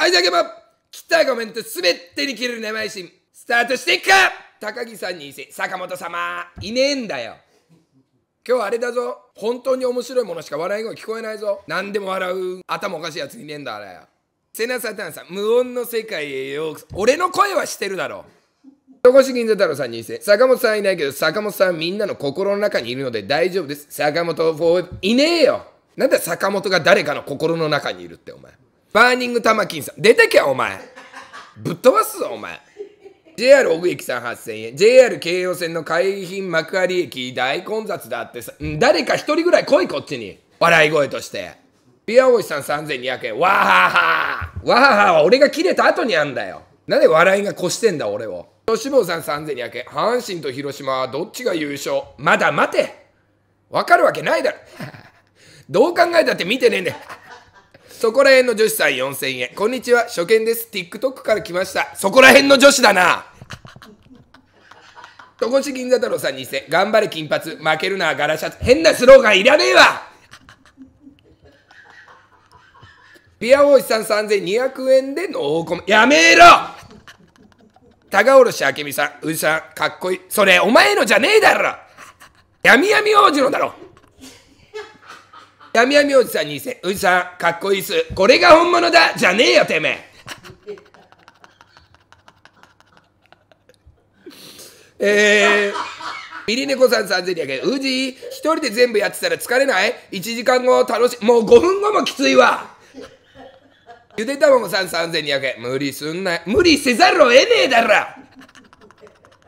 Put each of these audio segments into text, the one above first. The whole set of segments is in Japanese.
はい、だけば、来たコメントすべてに切れる生配信、スタートしていくか高木さんにいせ、坂本様、いねえんだよ。今日あれだぞ。本当に面白いものしか笑い声聞こえないぞ。何でも笑う。頭おかしいやついねえんだ、あれよ。セナサタンさん、無音の世界へよう俺の声はしてるだろう。戸越銀座太郎さんにせ、坂本さんいないけど、坂本さんみんなの心の中にいるので大丈夫です。坂本フォーいねえよ。なんだ坂本が誰かの心の中にいるって、お前。バーニング玉金さん。出てけお前。ぶっ飛ばすぞ、お前。JR 小久駅さん8000円。JR 京葉線の海浜幕張駅大混雑だってさ、誰か1人ぐらい来い、こっちに。笑い声として。ビアオイさん3200円。わははわははは俺が切れた後にあんだよ。なんで笑いが越してんだ、俺を。吉坊さん3200円。阪神と広島はどっちが優勝まだ待てわかるわけないだろ。どう考えたって見てねえんだよ。そこら辺の女子さん4000円。こんにちは、初見です。TikTok から来ました。そこら辺の女子だな。とこし銀座太郎さん2000頑張れ金髪負けるなガラシャツ変なスローガンいらねえわピアおじさん3200円でノーコメやめろ高卸明美さんうじさんかっこいいそれお前のじゃねえだろ闇闇王子のだろ闇闇おじさんに2おじさん、かっこいいっす。これが本物だじゃねえよ、てめえ。えー。ビリネコさん3200円。うじ一人で全部やってたら疲れない ?1 時間後楽し、もう5分後もきついわ。ゆで卵さん3200円。無理すんな無理せざるを得ねえだろ。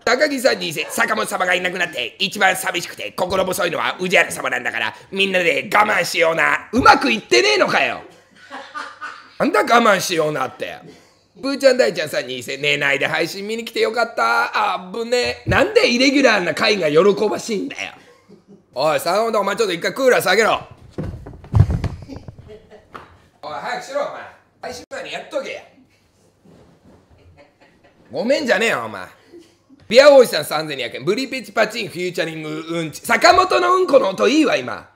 高木さんにせ坂本様がいなくなって一番寂しくて心細いのは宇治原様なんだからみんなで我慢しようなうまくいってねえのかよなんだ我慢しようなってブーちゃん大ちゃんさんにいせ寝ないで配信見に来てよかったあぶねなんでイレギュラーな会が喜ばしいんだよおい坂本お前ちょっと一回クーラー下げろおい早くしろお前配信前にやっとけごめんじゃねえよお前ビアおイさん3200円。ブリピチパチン、フューチャリングうんち。坂本のうんこの音いいわ、今。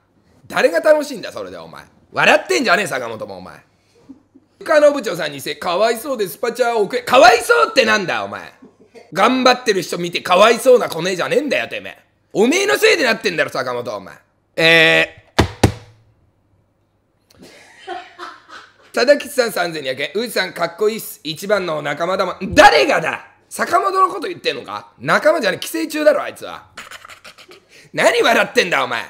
誰が楽しいんだ、それでお前。笑ってんじゃねえ、坂本もお前。深野部長さんにせ、かわいそうでスパチャを送れ。かわいそうってなんだ、お前。頑張ってる人見てかわいそうな子ねじゃねえんだよ、てめえ。おめえのせいでなってんだろ、坂本、お前。えー。ただきさん3200円。うーさんかっこいいっす。一番の仲間だもん。誰がだ坂本のこと言ってんのか仲間じゃね寄生虫だろあいつは何笑ってんだお前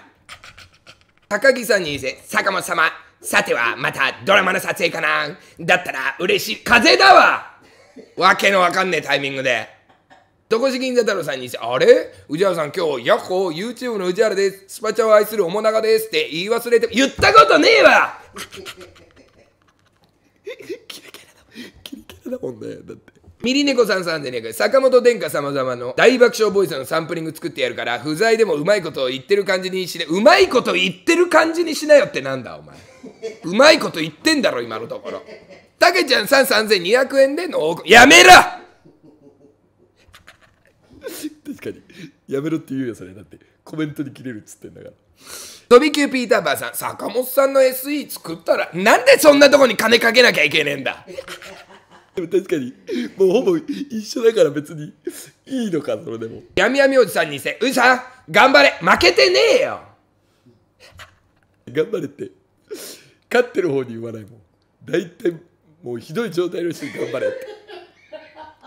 高木さんにせ坂本様さてはまたドラマの撮影かなだったら嬉しい風だわわけのわかんねえタイミングで床こ銀座太郎さんにあれ宇治原さん今日、ヤッホー、YouTube の宇治原です。スパチャを愛するおもながですって言い忘れて、言ったことねえわ キラキラだ、キラキラだもんね、だって。ミリネコさんさんでね坂本殿下様様の大爆笑ボイスのサンプリング作ってやるから不在でもうまいことを言ってる感じにしねうまいこと言ってる感じにしなよってなんだお前うまいこと言ってんだろ今のところたけちゃんさん3200円でのやめろ確かにやめろって言うよそれだってコメントに切れるっつってんだから飛び級ピーターバーさん坂本さんの SE 作ったらなんでそんなとこに金かけなきゃいけねえんだでも確かにもうほぼ一緒だから別にいいのかそれでもやみやみおじさんにせうじさん頑張れ負けてねえよ頑張れって勝ってる方に言わないもん大体もうひどい状態の人に頑張れって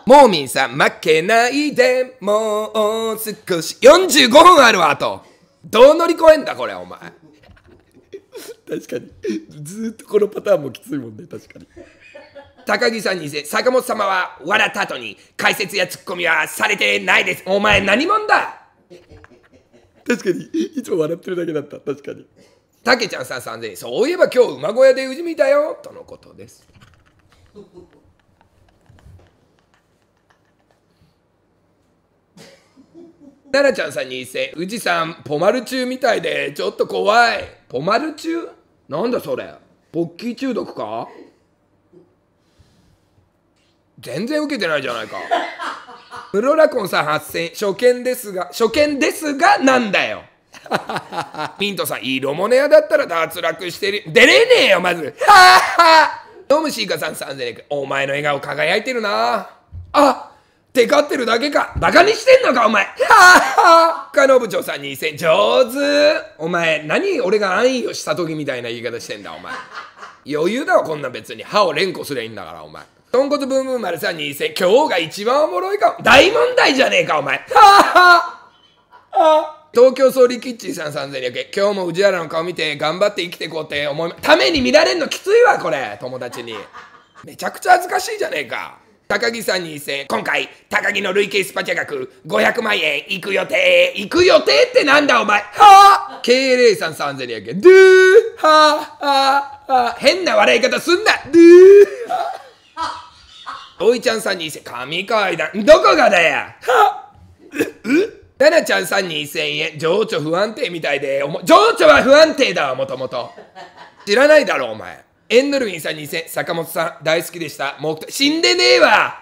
モーミンさん負けないでもう少し45分あるわとどう乗り越えんだこれお前確かにずっとこのパターンもきついもんね確かに高木さんに坂本様は笑った後に解説やツッコミはされてないです。お前何者だ確かに、いつも笑ってるだけだった。確かに。たけちゃんさんさんで、円。そういえば今日馬小屋でうじ見たよ。とのことです。奈々ちゃんさんに1000うじさん、ポマル中みたいで、ちょっと怖い。ポマル中なんだそれ。ポッキー中毒か全然受けてないじゃないか。ロ ラコンさん8000、初見ですが、初見ですがなんだよ。ミ ントさん、色物屋モネだったら脱落してる。出れねえよ、まず。ノ ムシーカさん3000円。お前の笑顔輝いてるな。あテカってるだけか。バカにしてんのか、お前。ははあ。かの部長さん2000。上手。お前、何俺が安易をした時みたいな言い方してんだ、お前。余裕だわ、こんな別に。歯を連呼すりゃいいんだから、お前。豚骨ブンブンルさんに0 0今日が一番おもろいかも。大問題じゃねえか、お前。ははは東京総理キッチンさん三千0 0円。今日も宇治原の顔見て頑張って生きていこうって思い、ために見られんのきついわ、これ。友達に。めちゃくちゃ恥ずかしいじゃねえか。高木さんに0 0今回、高木の累計スパチャ額500万円行く予定。行く予定ってなんだお前。はぁ !KLA さん3200円。ドゥーはぁはぁはぁ変な笑い方すんなドゥーおいちゃんさんに神階どこがだよはうななちゃんさんに1000円情緒不安定みたいでおも情緒は不安定だわもともと知らないだろお前エンドルフィンさん1 0 0 0坂本さん大好きでしたもう死んでねえわ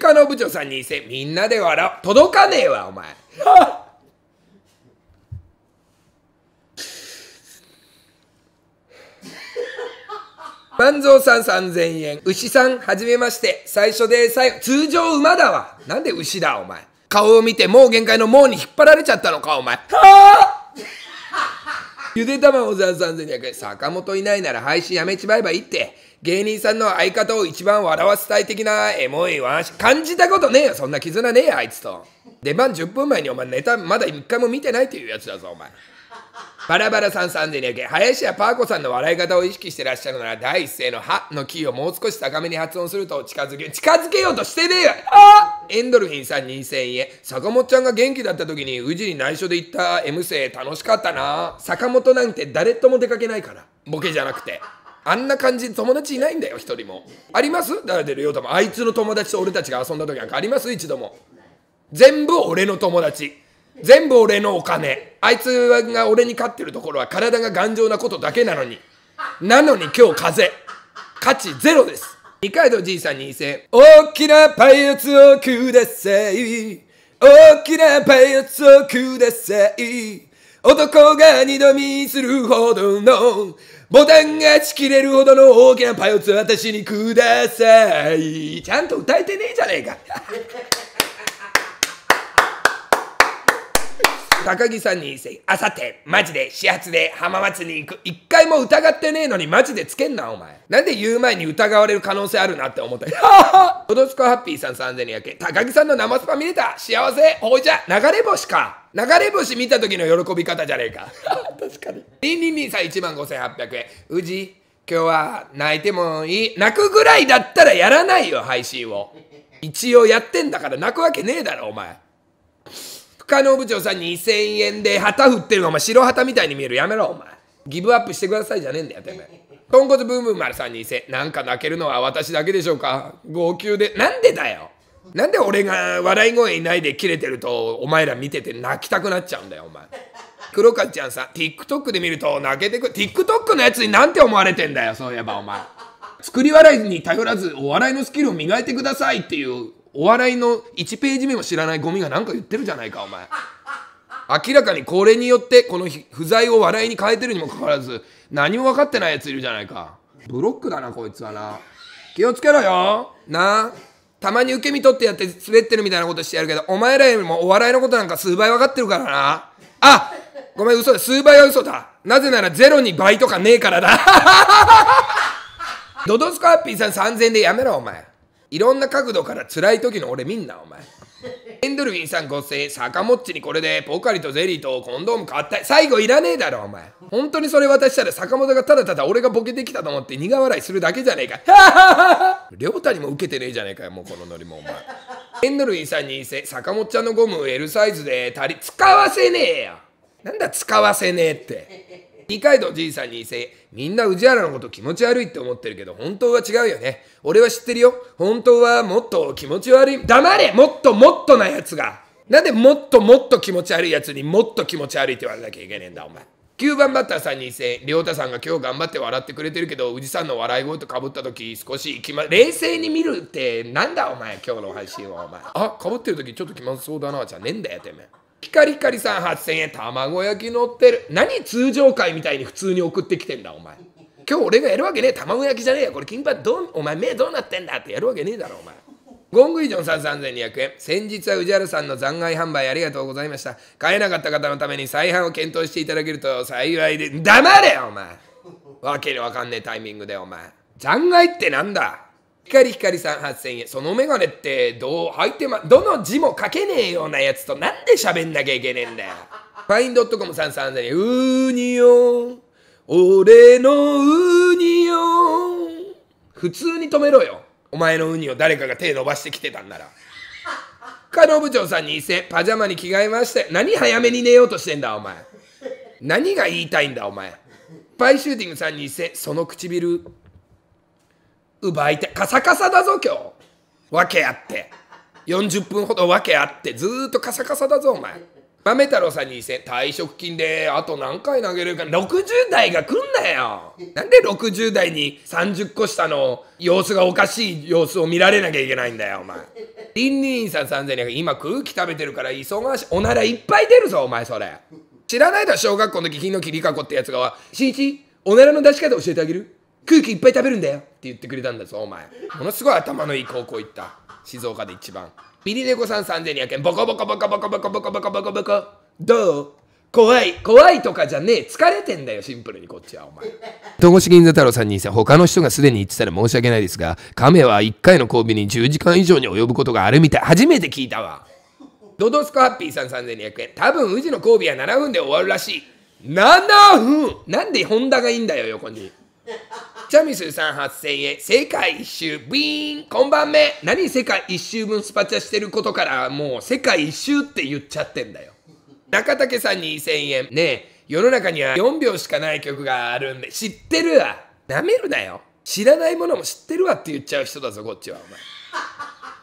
ノブチョさん1 0 0 0みんなで笑う届かねえわお前万蔵さん3000円。牛さん、はじめまして。最初で最後。通常馬だわ。なんで牛だ、お前。顔を見て、もう限界のもうに引っ張られちゃったのか、お前。はぁゆで卵さん3200円。坂本いないなら配信やめちまえばいいって。芸人さんの相方を一番笑わせたい的なエモい話。感じたことねえよ。そんな絆ねえよ、あいつと。出番10分前にお前ネタまだ一回も見てないっていうやつだぞ、お前。バラバラさん3200円。林家パーコさんの笑い方を意識してらっしゃるなら、第一声のはのキーをもう少し高めに発音すると近づけ、近づけようとしてねえよあエンドルフィンさん2000円。坂本ちゃんが元気だった時に宇治に内緒で行った M 生楽しかったな。坂本なんて誰とも出かけないから。ボケじゃなくて。あんな感じ友達いないんだよ、一人も。あります誰でるよとも。あいつの友達と俺たちが遊んだ時なんかあります一度も。全部俺の友達。全部俺のお金あいつが俺に勝ってるところは体が頑丈なことだけなのになのに今日風価値ゼロです二階堂じいさんに2 0大きなパイオツをください大きなパイオツをください男が二度見するほどのボタンがちきれるほどの大きなパイオツ私にくださいちゃんと歌えてねえじゃねえか高木さんにあさってマジで始発で浜松に行く一回も疑ってねえのにマジでつけんなお前なんで言う前に疑われる可能性あるなって思ったトドスコハッピーさん3200円高木さんの生スパ見れた幸せほいじゃ流れ星か流れ星見た時の喜び方じゃねえか 確かに222さん1万5800円うじ、今日は泣いてもいい泣くぐらいだったらやらないよ配信を一応やってんだから泣くわけねえだろお前家の部長さん2000円で旗振ってるのお前白旗みたいに見えるやめろお前ギブアップしてくださいじゃねえんだよてめえコツブーム丸さん2000なんか泣けるのは私だけでしょうか号泣でなんでだよなんで俺が笑い声いないでキレてるとお前ら見てて泣きたくなっちゃうんだよお前黒川ちゃんさ TikTok で見ると泣けてくる TikTok のやつになんて思われてんだよそういえばお前作り笑いに頼らずお笑いのスキルを磨いてくださいっていうお笑いの1ページ目も知らないゴミが何か言ってるじゃないかお前明らかにこれによってこの不在を笑いに変えてるにもかかわらず何も分かってないやついるじゃないかブロックだなこいつはな気をつけろよなたまに受け身取ってやって滑ってるみたいなことしてやるけどお前らよりもお笑いのことなんか数倍分かってるからなあごめん嘘だ数倍は嘘だなぜならゼロに倍とかねえからだドドスコハッピーさん3000でやめろお前いろんな角度から辛い時の俺みんなお前 エンドルフィンさんご0 0 0坂もっちにこれでポカリとゼリーとコンドーム買った最後いらねえだろお前本当にそれ渡したら坂本がただただ俺がボケてきたと思って苦笑いするだけじゃねえか亮 太にも受けてねえじゃねえかよもうこのノリもお前エンドルフィンさんに坂本ちゃんのゴム L サイズで足り使わせねえよなんだ使わせねえって二階堂じいさんに異性みんな宇治原のこと気持ち悪いって思ってるけど本当は違うよね俺は知ってるよ本当はもっと気持ち悪い黙れもっともっとなやつがなんでもっともっと気持ち悪いやつにもっと気持ち悪いって言われなきゃいけねえんだお前9番バッターさんにせ亮太さんが今日頑張って笑ってくれてるけど宇治さんの笑い声とかぶった時少し気ま冷静に見るってなんだお前今日の配信はお前あかぶってる時ちょっと気まずそうだなじゃねえんだよてめえピカリカリさん8000円、卵焼き乗ってる。何通常会みたいに普通に送ってきてんだ、お前。今日俺がやるわけねえ、卵焼きじゃねえよ。これ、金髪どん、お前、目どうなってんだってやるわけねえだろ、お前。ゴングイジョンさん3200円。先日は宇治原さんの残骸販売ありがとうございました。買えなかった方のために再販を検討していただけると幸いで、黙れよ、お前。わけのわかんねえタイミングで、お前。残骸ってなんだ光光さん8000円。そのメガネってどう入ってま、どの字も書けねえようなやつとなんで喋んなきゃいけねえんだよ。ファインドットコムさん3000円。ニオによ俺のウニよ普通に止めろよ。お前のウニを誰かが手伸ばしてきてたんなら。加納部長さんに2 0パジャマに着替えまして。何早めに寝ようとしてんだ、お前。何が言いたいんだ、お前。パイシューティングさんに2 0その唇。奪いてカサカサだぞ今日訳あって40分ほど訳あってずっとカサカサだぞお前豆太郎さんに2000退職金であと何回投げれるか60代が来んなよなんで60代に30個下の様子がおかしい様子を見られなきゃいけないんだよお前リンリンさん3200今空気食べてるから忙しいおならいっぱい出るぞお前それ知らないだ小学校の時ヒノキリカ子ってやつが「しんいちおならの出し方教えてあげる?」空気いっぱい食べるんだよって言ってくれたんだぞお前ものすごい頭のいい高校行った静岡で一番ビリネコさん3200円ボコボコボコボコボコボコボコボコボコどう怖い怖いとかじゃねえ疲れてんだよシンプルにこっちはお前戸越銀座太郎さんにさ他の人がすでに言ってたら申し訳ないですが亀は1回の交尾に10時間以上に及ぶことがあるみたい初めて聞いたわドドスコハッピーさん3200円多分宇治の交尾は7分で終わるらしい7分なんでホンダがいいんだよ横にチャミスさん8000円、世界一周、ビーン、こんばんめ。何世界一周分スパチャしてることから、もう世界一周って言っちゃってんだよ。中竹さん2000円。ねえ、世の中には4秒しかない曲があるんで、知ってるわ。なめるなよ。知らないものも知ってるわって言っちゃう人だぞ、こっちは、お前。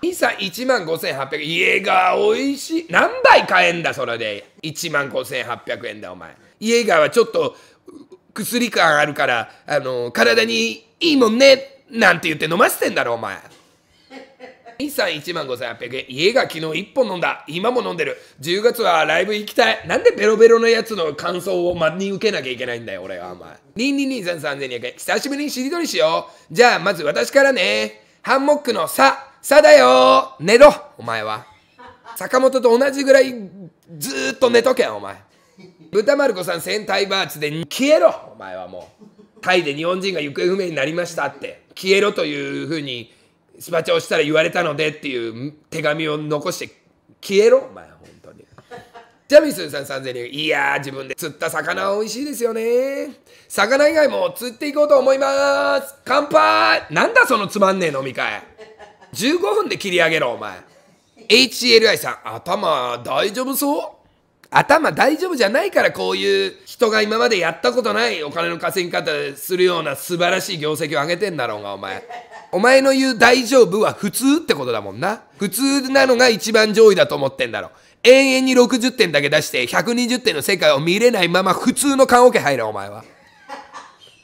兄さん1万5800円。家が美味しい。何倍買えんだ、それで。1万5800円だ、お前。家がはちょっと薬感あるから、あの、体にいいもんね、なんて言って飲ませてんだろ、お前。一産1万5800円。家が昨日1本飲んだ。今も飲んでる。10月はライブ行きたい。なんでベロベロのやつの感想を真に受けなきゃいけないんだよ、俺は、お前。22233200円。久しぶりにしりとりしよう。じゃあ、まず私からね。ハンモックのさ、さだよ寝ろ、お前は。坂本と同じぐらいずっと寝とけお前。豚丸子さん戦隊バーツで消えろお前はもうタイで日本人が行方不明になりましたって消えろというふうにスパチャをしたら言われたのでっていう手紙を残して消えろお前は本当にジャミスンさん3000人いやー自分で釣った魚は美味しいですよね魚以外も釣っていこうと思います乾杯なんだそのつまんねえ飲み会15分で切り上げろお前 HLI さん頭大丈夫そう頭大丈夫じゃないからこういう人が今までやったことないお金の稼ぎ方するような素晴らしい業績を上げてんだろうがお前お前の言う大丈夫は普通ってことだもんな普通なのが一番上位だと思ってんだろ永遠に60点だけ出して120点の世界を見れないまま普通の棺桶入れお前は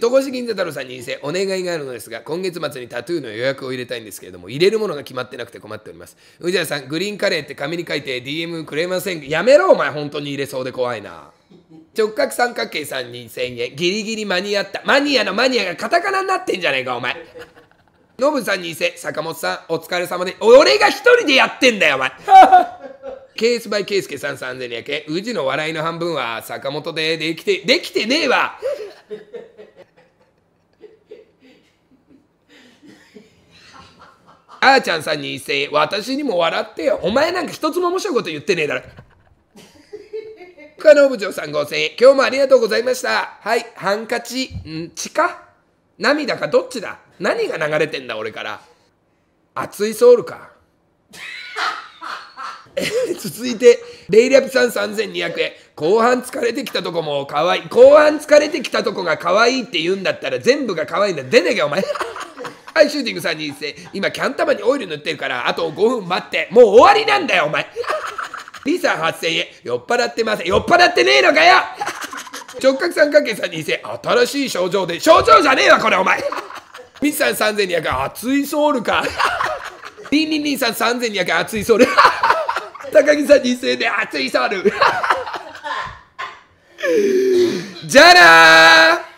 戸越銀座太郎さんに偽お願いがあるのですが今月末にタトゥーの予約を入れたいんですけれども入れるものが決まってなくて困っております宇治原さんグリーンカレーって紙に書いて DM くれませんやめろお前本当に入れそうで怖いな直角三角形さんに1000円ギリギリ間に合ったマニアのマニアがカタカナになってんじゃねえかお前ノブさんに店坂本さんお疲れ様で俺が一人でやってんだよお前ケースバイケースケさん3200円宇治の笑いの半分は坂本でできてできてねえわあーちゃんさんに一斉、私にも笑ってよお前なんか一つも面白いこと言ってねえだろ深野部長さん5000円今日もありがとうございましたはいハンカチん血か涙かどっちだ何が流れてんだ俺から熱いソウルか 続いて、レイリアピさん3200円。後半疲れてきたとこも可愛い。後半疲れてきたとこが可愛いって言うんだったら全部が可愛いんだ。出ねきゃお前。はい、シューティングさんに今キャン玉にオイル塗ってるから、あと5分待って。もう終わりなんだよ、お前。リさん8000円。酔っ払ってません。酔っ払ってねえのかよ 直角三角形さんに新しい症状で、症状じゃねえわ、これ、お前。ミさん3200円、熱いソウルか。リンリンリンさん3200円、熱いソウル。高木さん2000円で熱い触る じゃあなー